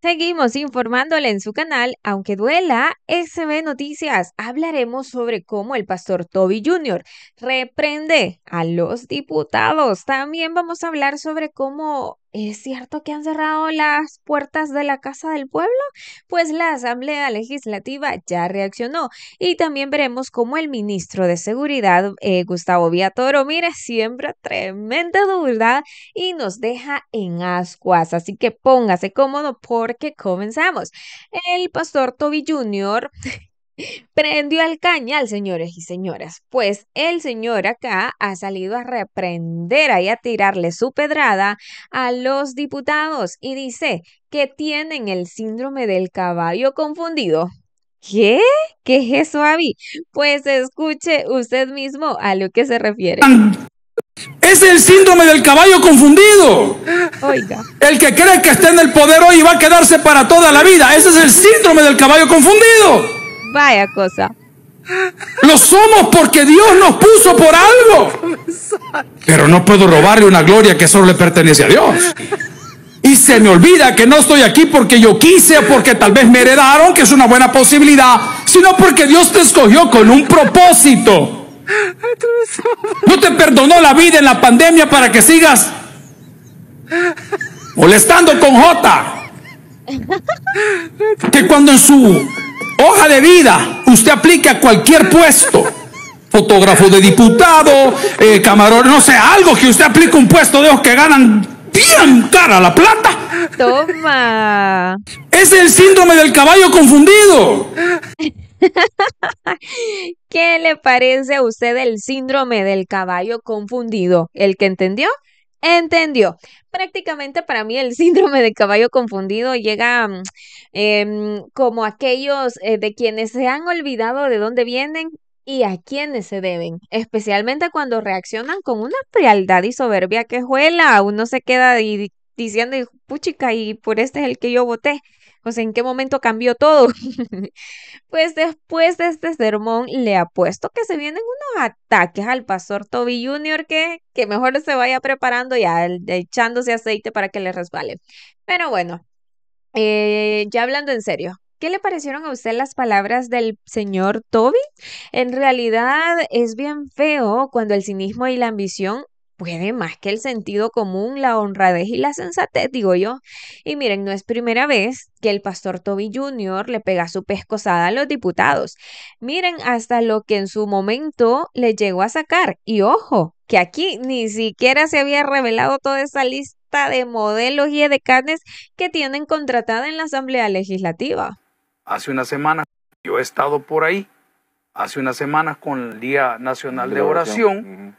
Seguimos informándole en su canal, aunque duela, SB Noticias. Hablaremos sobre cómo el pastor Toby Jr. reprende a los diputados. También vamos a hablar sobre cómo ¿Es cierto que han cerrado las puertas de la Casa del Pueblo? Pues la Asamblea Legislativa ya reaccionó y también veremos cómo el ministro de Seguridad, eh, Gustavo Viatoro, mire, siembra tremenda duda y nos deja en ascuas. Así que póngase cómodo porque comenzamos. El pastor Toby Jr. Prendió al cañal, señores y señoras, pues el señor acá ha salido a reprender y a tirarle su pedrada a los diputados y dice que tienen el síndrome del caballo confundido. ¿Qué? ¿Qué es eso, Abby? Pues escuche usted mismo a lo que se refiere. Es el síndrome del caballo confundido. Oiga. El que cree que está en el poder hoy va a quedarse para toda la vida. Ese es el síndrome del caballo confundido. Vaya cosa. Lo somos porque Dios nos puso por algo. Pero no puedo robarle una gloria que solo le pertenece a Dios. Y se me olvida que no estoy aquí porque yo quise, O porque tal vez me heredaron, que es una buena posibilidad, sino porque Dios te escogió con un propósito. No te perdonó la vida en la pandemia para que sigas molestando con J. Que cuando en su hoja de vida, usted aplica a cualquier puesto. Fotógrafo de diputado, eh, camarón, no sé, algo que usted aplique un puesto de los que ganan bien cara la plata. Toma. Es el síndrome del caballo confundido. ¿Qué le parece a usted el síndrome del caballo confundido? ¿El que entendió? entendió. Prácticamente para mí el síndrome de caballo confundido llega eh, como aquellos eh, de quienes se han olvidado de dónde vienen y a quiénes se deben, especialmente cuando reaccionan con una frialdad y soberbia que juela, uno se queda diciendo, puchica, y por este es el que yo voté. Pues, en qué momento cambió todo. pues después de este sermón le apuesto que se vienen unos ataques al pastor Toby Jr. que, que mejor se vaya preparando ya echándose aceite para que le resbale. Pero bueno, eh, ya hablando en serio, ¿Qué le parecieron a usted las palabras del señor Toby? En realidad es bien feo cuando el cinismo y la ambición puede más que el sentido común, la honradez y la sensatez, digo yo. Y miren, no es primera vez que el pastor Toby Jr. le pega su pescozada a los diputados. Miren hasta lo que en su momento le llegó a sacar. Y ojo, que aquí ni siquiera se había revelado toda esa lista de modelos y carnes que tienen contratada en la Asamblea Legislativa. Hace una semana yo he estado por ahí, hace unas semanas con el Día Nacional de Oración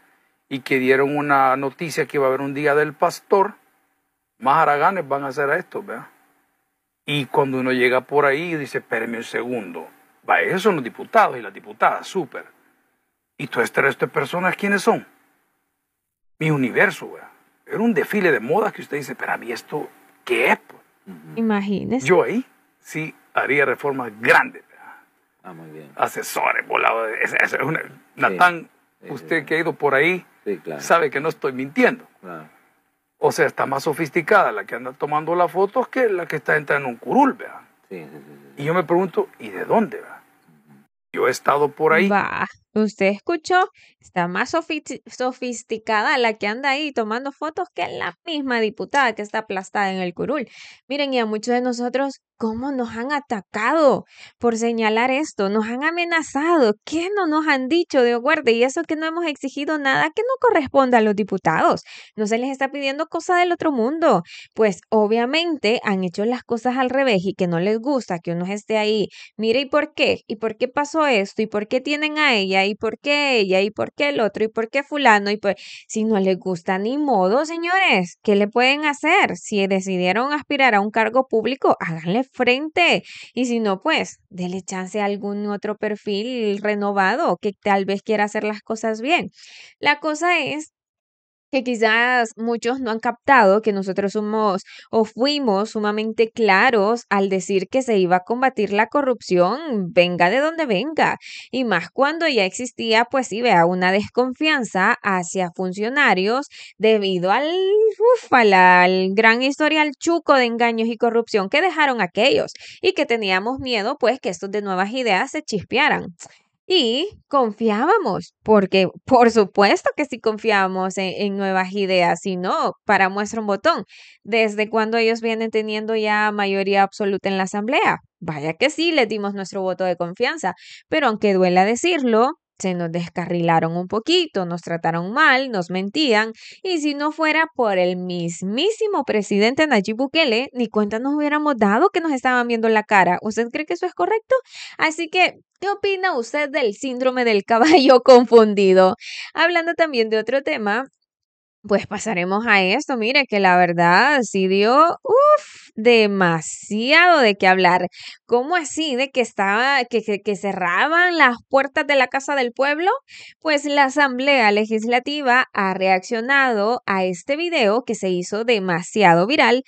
y que dieron una noticia que iba a haber un día del pastor, más haraganes van a hacer a esto, ¿verdad? Y cuando uno llega por ahí y dice, espéreme un segundo, va, esos son los diputados y las diputadas, súper. ¿Y todo este resto de personas quiénes son? Mi universo, ¿verdad? Era un desfile de modas que usted dice, pero a mí esto, ¿qué es? Pues? Imagínese. Yo ahí sí haría reformas grandes. Ah, muy bien. Asesores, volados. eso es una, eh, Usted que ha ido por ahí sabe que no estoy mintiendo. O sea, está más sofisticada la que anda tomando las fotos que la que está entrando en un curul, ¿verdad? y yo me pregunto, ¿y de dónde? va? Yo he estado por ahí. Usted escuchó, está más sofisticada la que anda ahí tomando fotos que la misma diputada que está aplastada en el curul. Miren, y a muchos de nosotros, ¿cómo nos han atacado por señalar esto? Nos han amenazado. ¿Qué no nos han dicho, De guarde? Y eso que no hemos exigido nada que no corresponda a los diputados. No se les está pidiendo cosa del otro mundo. Pues obviamente han hecho las cosas al revés y que no les gusta que uno esté ahí. Mire, ¿y por qué? ¿Y por qué pasó esto? ¿Y por qué tienen a ella? y por qué ella, y por qué el otro, y por qué fulano, y pues Si no les gusta ni modo, señores, ¿qué le pueden hacer? Si decidieron aspirar a un cargo público, háganle frente. Y si no, pues, déle chance a algún otro perfil renovado que tal vez quiera hacer las cosas bien. La cosa es que quizás muchos no han captado que nosotros somos o fuimos sumamente claros al decir que se iba a combatir la corrupción, venga de donde venga, y más cuando ya existía, pues sí, vea, una desconfianza hacia funcionarios debido al, uf, al gran historial chuco de engaños y corrupción que dejaron aquellos y que teníamos miedo, pues, que estos de nuevas ideas se chispearan. Y confiábamos, porque por supuesto que sí confiábamos en, nuevas ideas, y no, para muestra un botón, desde cuando ellos vienen teniendo ya mayoría absoluta en la asamblea. Vaya que sí, le dimos nuestro voto de confianza, pero aunque duela decirlo, se nos descarrilaron un poquito, nos trataron mal, nos mentían y si no fuera por el mismísimo presidente Nayib Bukele, ni cuenta nos hubiéramos dado que nos estaban viendo la cara. ¿Usted cree que eso es correcto? Así que, ¿qué opina usted del síndrome del caballo confundido? Hablando también de otro tema, pues pasaremos a esto. Mire que la verdad sí dio uff, demasiado de qué hablar. ¿Cómo así de que estaba que, que, cerraban las puertas de la casa del pueblo? Pues la Asamblea Legislativa ha reaccionado a este video que se hizo demasiado viral,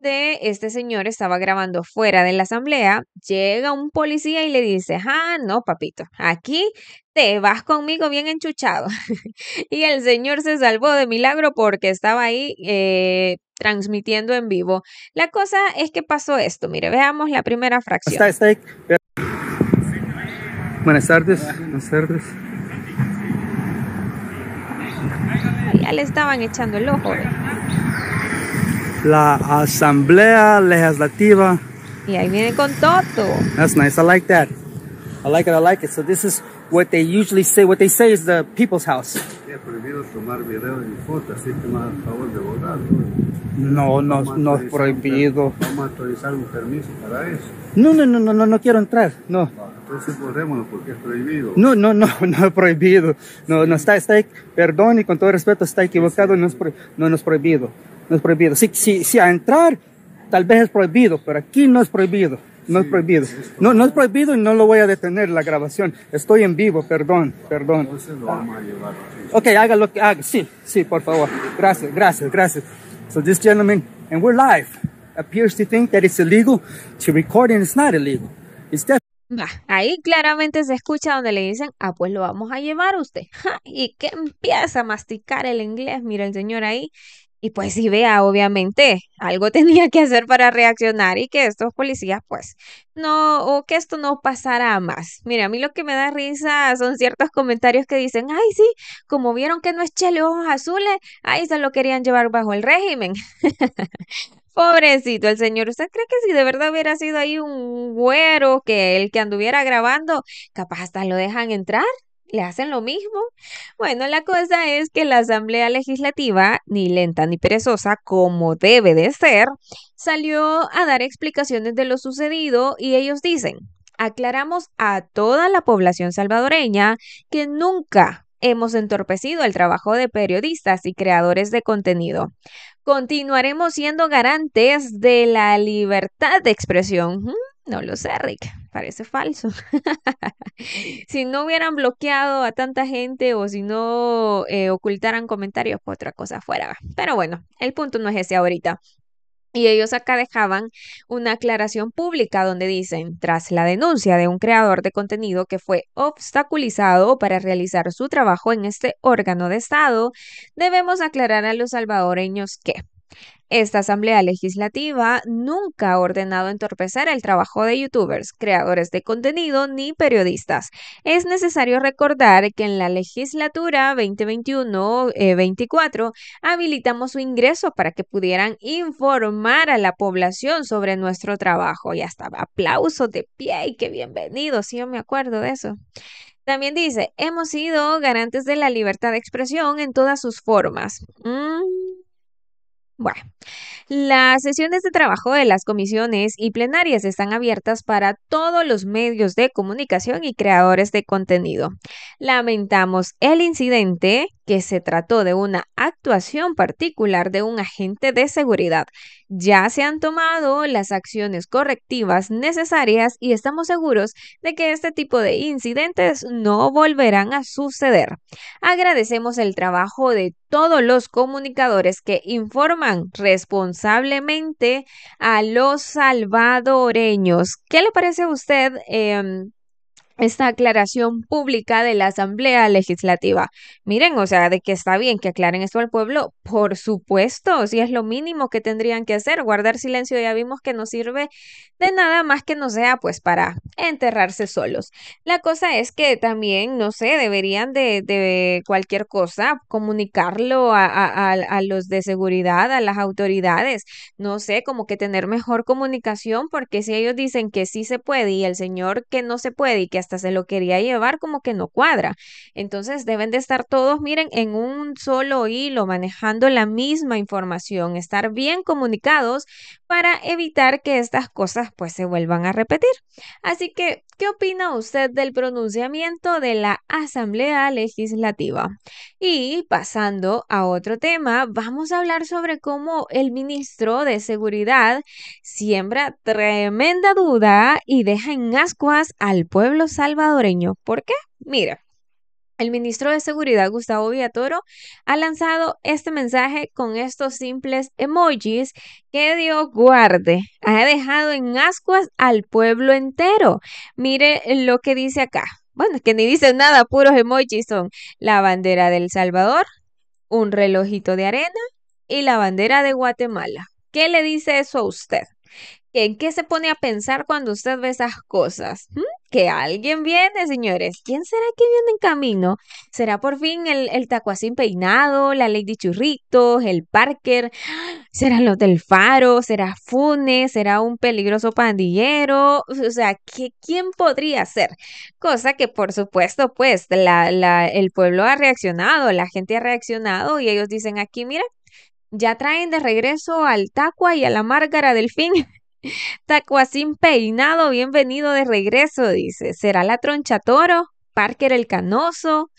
de este señor estaba grabando fuera de la asamblea, llega un policía y le dice, ah, no, papito, aquí te vas conmigo bien enchuchado. y el señor se salvó de milagro porque estaba ahí eh, transmitiendo en vivo. La cosa es que pasó esto. Mire, veamos la primera fracción. Buenas tardes. Ya le estaban echando el ojo la Asamblea Legislativa. Y ahí viene con todo. That's nice. I like that. I like it. I like it. So this is what they usually say. What they say is the people's house. No, no, no es prohibido. no, a un permiso para eso. No, no, no, no, no, no quiero entrar. No. Ah, entonces no, porque es prohibido. No, no, no, no es prohibido. No, no está, está, perdón y con todo respeto está equivocado, no, es, no, no es prohibido. No es prohibido. Si, si, a entrar, tal vez es prohibido, pero aquí no es prohibido. No es prohibido. No, no es prohibido y no lo voy a detener la grabación. Estoy en vivo, perdón, perdón. Ok, haga lo que haga. Sí, sí, por favor. Gracias, gracias, gracias. So this gentleman, and we're live, appears to think that it's illegal to record and it's not illegal. ahí claramente se escucha donde le dicen, ah, pues lo vamos a llevar usted. y que empieza a masticar el inglés, mira el señor ahí, y pues si vea, obviamente, algo tenía que hacer para reaccionar y que estos policías, pues, no, o que esto no pasara más. Mira, a mí lo que me da risa son ciertos comentarios que dicen, ay, sí, como vieron que no es chele ojos azules, ahí se lo querían llevar bajo el régimen. Pobrecito el señor, ¿usted cree que si de verdad hubiera sido ahí un güero que el que anduviera grabando, capaz hasta lo dejan entrar? le hacen lo mismo. Bueno, la cosa es que la Asamblea Legislativa, ni lenta ni perezosa, como debe de ser, salió a dar explicaciones de lo sucedido y ellos dicen, aclaramos a toda la población salvadoreña que nunca hemos entorpecido el trabajo de periodistas y creadores de contenido. Continuaremos siendo garantes de la libertad de expresión. No lo sé, Rick, parece falso. si no hubieran bloqueado a tanta gente o si no eh, ocultaran comentarios, pues otra cosa fuera. Pero bueno, el punto no es ese ahorita. Y ellos acá dejaban una aclaración pública donde dicen, tras la denuncia de un creador de contenido que fue obstaculizado para realizar su trabajo en este órgano de Estado, debemos aclarar a los salvadoreños que esta Asamblea Legislativa nunca ha ordenado entorpecer el trabajo de youtubers, creadores de contenido ni periodistas. Es necesario recordar que en la legislatura 2021-24 eh, habilitamos su ingreso para que pudieran informar a la población sobre nuestro trabajo y hasta aplauso de pie y que bienvenido, si yo me acuerdo de eso. También dice, hemos sido garantes de la libertad de expresión en todas sus formas. Mm, bueno, las sesiones de trabajo de las comisiones y plenarias están abiertas para todos los medios de comunicación y creadores de contenido. Lamentamos el incidente que se trató de una actuación particular de un agente de seguridad ya se han tomado las acciones correctivas necesarias y estamos seguros de que este tipo de incidentes no volverán a suceder. Agradecemos el trabajo de todos los comunicadores que informan responsablemente a los salvadoreños. ¿Qué le parece a usted? Em, esta aclaración pública de la Asamblea Legislativa. Miren, o sea, de que está bien que aclaren esto al pueblo, por supuesto, si es lo mínimo que tendrían que hacer, guardar silencio ya vimos que no sirve de nada más que no sea pues para enterrarse solos. La cosa es que también, no sé, deberían de, de cualquier cosa comunicarlo a, a los de seguridad, a las autoridades, no sé, como que tener mejor comunicación, porque si ellos dicen que sí se puede y el señor que no se puede y que hasta se lo quería llevar como que no cuadra. Entonces deben de estar todos, miren, en un solo hilo, manejando la misma información, estar bien comunicados para evitar que estas cosas pues se vuelvan a repetir. Así que, ¿qué opina usted del pronunciamiento de la Asamblea Legislativa? Y pasando a otro tema, vamos a hablar sobre cómo el ministro de Seguridad siembra tremenda duda y deja en ascuas al pueblo salvadoreño. ¿Por qué? Mira. El ministro de Seguridad, Gustavo Villatoro, ha lanzado este mensaje con estos simples emojis que Dios guarde. Ha dejado en ascuas al pueblo entero. Mire lo que dice acá. Bueno, que ni dice nada, puros emojis son la bandera del Salvador, un relojito de arena y la bandera de Guatemala. ¿Qué le dice eso a usted? ¿En qué se pone a pensar cuando usted ve esas cosas? ¿Mm? que alguien viene, señores. ¿Quién será que viene en camino? ¿Será por fin el, el tacuacín peinado, la Lady Churritos, el Parker? ¿Será los del Faro? ¿Será Funes? ¿Será un peligroso pandillero? O sea, ¿qué, ¿quién podría ser? Cosa que, por supuesto, pues el pueblo ha reaccionado, la gente ha reaccionado y ellos dicen aquí, mira, ya traen de regreso al Tacua y a la Márgara del Fin. Tacuacín peinado, bienvenido de regreso, dice. ¿Será la troncha toro? Parker el canoso,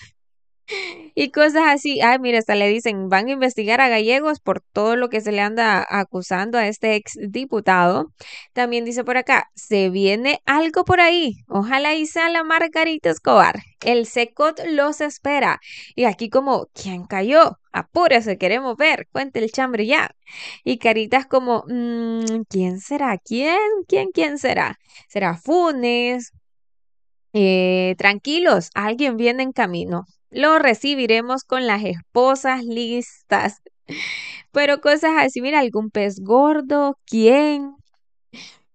y cosas así. Ay, mira, hasta le dicen, van a investigar a gallegos por todo lo que se le anda acusando a este ex diputado. También dice por acá, se viene algo por ahí. Ojalá y la Margarita Escobar. El SECOT los espera. Y aquí como, ¿quién cayó? Apúrese, queremos ver. Cuente el chambre ya. Y caritas como, mm, ¿quién será? ¿Quién? ¿Quién? ¿Quién será? ¿Será Funes? Eh, tranquilos, alguien viene en camino lo recibiremos con las esposas listas. Pero cosas así, mira, algún pez gordo, quién,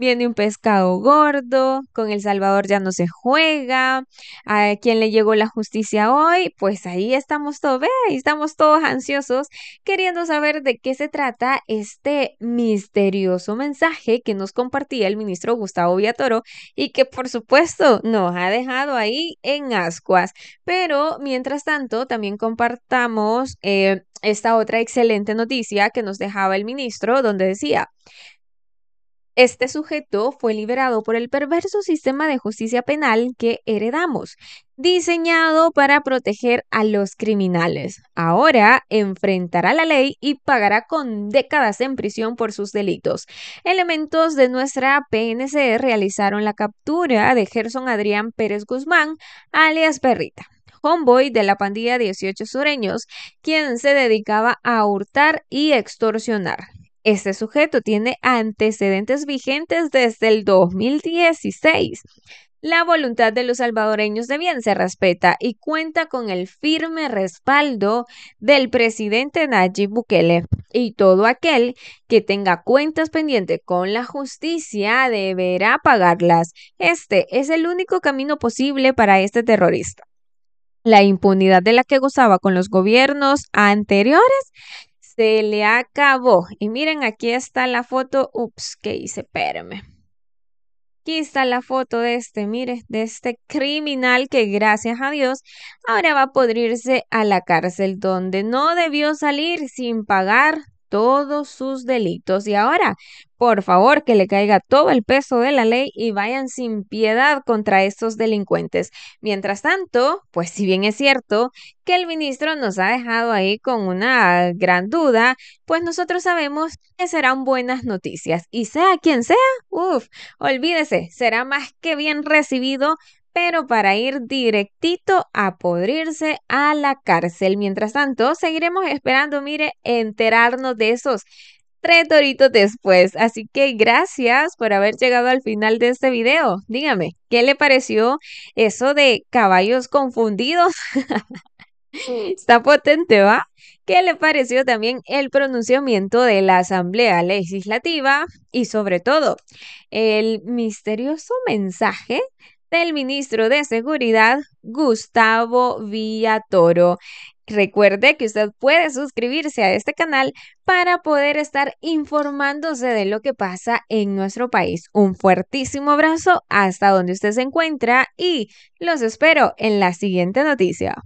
viene un pescado gordo, con El Salvador ya no se juega, a quién le llegó la justicia hoy, pues ahí estamos todos, ve, ahí estamos todos ansiosos queriendo saber de qué se trata este misterioso mensaje que nos compartía el ministro Gustavo Villatoro y que por supuesto nos ha dejado ahí en ascuas. Pero mientras tanto, también compartamos eh, esta otra excelente noticia que nos dejaba el ministro, donde decía, este sujeto fue liberado por el perverso sistema de justicia penal que heredamos, diseñado para proteger a los criminales. Ahora enfrentará la ley y pagará con décadas en prisión por sus delitos. Elementos de nuestra PNC realizaron la captura de Gerson Adrián Pérez Guzmán, alias Perrita homeboy de la pandilla 18 sureños, quien se dedicaba a hurtar y extorsionar. Este sujeto tiene antecedentes vigentes desde el 2016. La voluntad de los salvadoreños de bien se respeta y cuenta con el firme respaldo del presidente Nayib Bukele. Y todo aquel que tenga cuentas pendientes con la justicia deberá pagarlas. Este es el único camino posible para este terrorista. La impunidad de la que gozaba con los gobiernos anteriores se le acabó. Y miren, aquí está la foto. Ups, que hice? perme Aquí está la foto de este, mire, de este criminal que gracias a Dios ahora va a poder irse a la cárcel donde no debió salir sin pagar todos sus delitos. Y ahora, por favor, que le caiga todo el peso de la ley y vayan sin piedad contra estos delincuentes. Mientras tanto, pues si bien es cierto que el ministro nos ha dejado ahí con una gran duda, pues nosotros sabemos que serán buenas noticias. Y sea quien sea, uff, olvídese, será más que bien recibido pero para ir directito a podrirse a la cárcel. Mientras tanto, seguiremos esperando, mire, enterarnos de esos tres después. Así que gracias por haber llegado al final de este video. Dígame, ¿qué le pareció eso de caballos confundidos? Está potente, ¿va? ¿Qué le pareció también el pronunciamiento de la Asamblea Legislativa y sobre todo el misterioso mensaje del ministro de Seguridad, Gustavo Villatoro. Recuerde que usted puede suscribirse a este canal para poder estar informándose de lo que pasa en nuestro país. Un fuertísimo abrazo hasta donde usted se encuentra y los espero en la siguiente noticia.